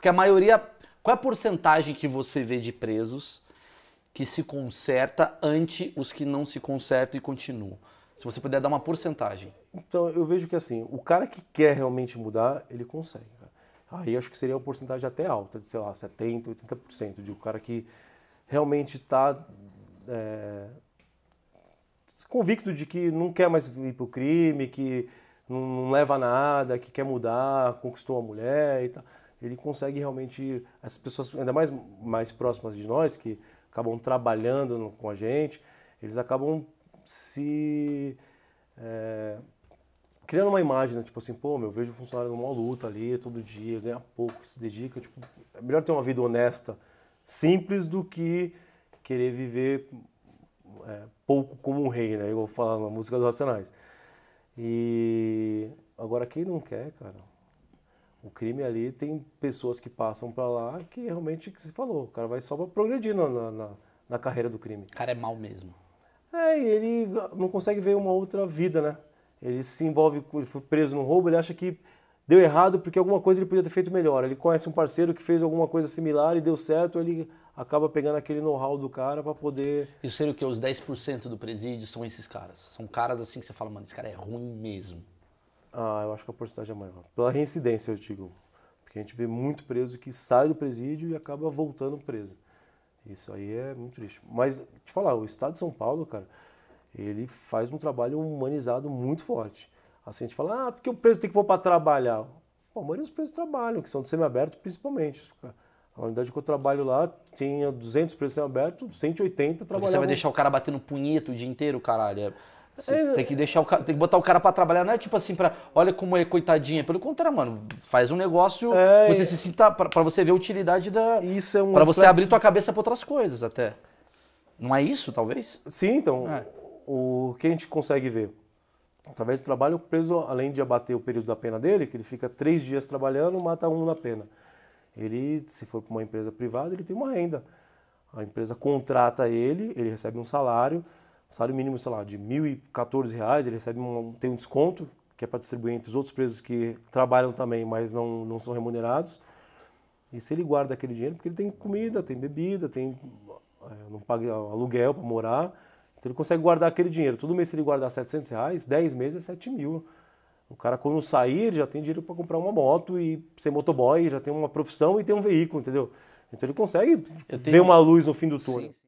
Porque a maioria. Qual é a porcentagem que você vê de presos que se conserta ante os que não se consertam e continuam? Se você puder dar uma porcentagem. Então, eu vejo que assim, o cara que quer realmente mudar, ele consegue. Cara. Aí acho que seria uma porcentagem até alta, de sei lá, 70%, 80%, de um cara que realmente está é, eh, convicto de que não quer mais ir para o crime, que não, não leva a nada, que quer mudar, conquistou a mulher e tal ele consegue realmente as pessoas ainda mais mais próximas de nós que acabam trabalhando com a gente, eles acabam se é, criando uma imagem, né? tipo assim, pô, meu, eu vejo o funcionário numa luta ali todo dia, ganha pouco, se dedica, tipo, é melhor ter uma vida honesta, simples do que querer viver é, pouco como um rei, né? eu vou falar na música dos Racionais. E agora quem não quer, cara, o crime ali tem pessoas que passam para lá que realmente que se falou, o cara vai só progredindo na, na, na, carreira do crime. O cara é mal mesmo. É, e ele não consegue ver uma outra vida, né? Ele se envolve, ele foi preso num roubo, ele acha que deu errado porque alguma coisa ele podia ter feito melhor. Ele conhece um parceiro que fez alguma coisa similar e deu certo, ele acaba pegando aquele know-how do cara para poder. E sei o que? Os 10% do presídio são esses caras. São caras assim que você fala, mano, esse cara é ruim mesmo. Ah, eu acho que a porcentagem é maior. Pela reincidência, eu digo. Porque a gente vê muito preso que sai do presídio e acaba voltando preso. Isso aí é muito triste. Mas, te falar, o Estado de São Paulo, cara, ele faz um trabalho humanizado muito forte. Assim, a gente fala, ah, porque o preso tem que pôr para trabalhar. Pô, a maioria dos presos trabalham, que são de semiaberto principalmente. A unidade que eu trabalho lá tinha 200 presos semiabertos, 180 trabalhavam. você vai deixar o cara batendo punheta o dia inteiro, caralho? É... Você tem que deixar o cara, tem que botar o cara para trabalhar, não é tipo assim para, olha como é coitadinha, pelo contrário, mano, faz um negócio, é, você se sinta para você ver a utilidade da Isso é um para você abrir tua cabeça para outras coisas até. Não é isso, talvez? Sim, então, é. o que a gente consegue ver através do trabalho o preso além de abater o período da pena dele, que ele fica três dias trabalhando, mata um na pena. Ele, se for para uma empresa privada, ele tem uma renda. A empresa contrata ele, ele recebe um salário, salário mínimo, sei lá, de R$ 1.014, ele recebe um, tem um desconto, que é para distribuir entre os outros presos que trabalham também, mas não, não são remunerados. E se ele guarda aquele dinheiro, porque ele tem comida, tem bebida, tem é, não paga aluguel para morar, então ele consegue guardar aquele dinheiro. Todo mês, se ele guardar 700 reais, 10 meses é R$ mil. O cara, quando sair, já tem dinheiro para comprar uma moto e ser motoboy, já tem uma profissão e tem um veículo, entendeu? Então ele consegue tenho... ver uma luz no fim do túnel. Sim, sim.